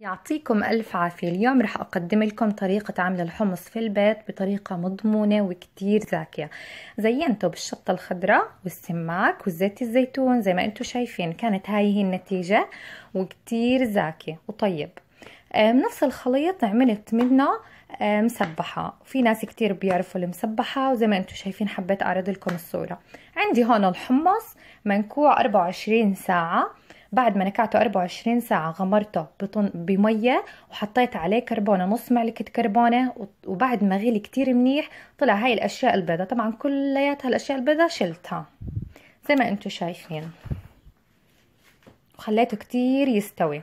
يعطيكم ألف عافية اليوم رح أقدم لكم طريقة عمل الحمص في البيت بطريقة مضمونة وكتير زاكية زينته بالشطة الخضراء والسماك والزيت الزيتون زي ما انتم شايفين كانت هاي هي النتيجة وكتير زاكية وطيب آه، بنفس الخليط عملت منه آه، مسبحة في ناس كتير بيعرفوا المسبحة وزي ما انتم شايفين حبيت أعرض لكم الصورة عندي هون الحمص منكوع 24 ساعة بعد ما نكعته 24 ساعة غمرته بطن بمية وحطيت عليه كربونة نص معلقة كربونة وبعد ما غلي كتير منيح طلع هاي الأشياء البيضة طبعا كلياتها الأشياء البيضة شلتها زي ما انتم شايفين وخليته كتير يستوي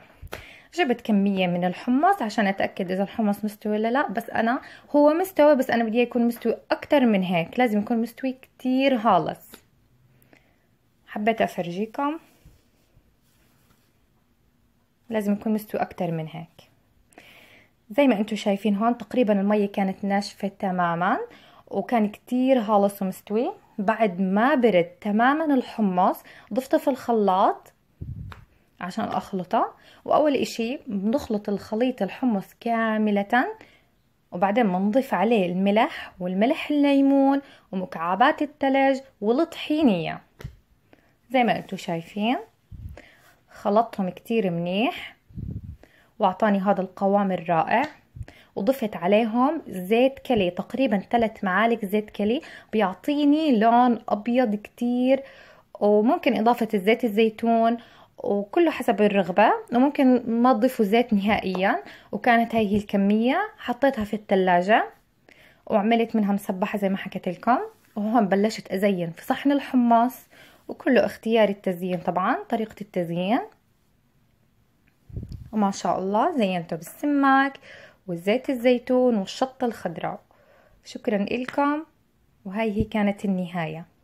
جبت كمية من الحمص عشان أتأكد إذا الحمص مستوي ولا لا بس أنا هو مستوي بس أنا بدي يكون مستوي أكتر من هيك لازم يكون مستوي كتير هالص حبيت أفرجيكم لازم يكون مستوي أكتر من هيك زي ما انتم شايفين هون تقريبا المية كانت ناشفة تماما وكان كتير هالص ومستوي بعد ما برد تماما الحمص ضفته في الخلاط عشان اخلطه واول اشي بنخلط الخليط الحمص كاملة وبعدين بنضيف عليه الملح والملح الليمون ومكعبات التلج والطحينية زي ما انتم شايفين خلطتهم كتير منيح واعطاني هذا القوام الرائع وضفت عليهم زيت كلي تقريبا ثلاث معالق زيت كلي بيعطيني لون ابيض كتير وممكن اضافة الزيت الزيتون وكله حسب الرغبة وممكن ما تضيفوا زيت نهائيا وكانت هاي هي الكمية حطيتها في الثلاجة وعملت منها مسبحة زي ما حكيت لكم وهون بلشت ازين في صحن الحمص وكله اختيار التزيين طبعا طريقة التزيين وما شاء الله زينته بالسماك وزيت الزيتون والشطة الخضراء شكرا لكم وهاي هي كانت النهاية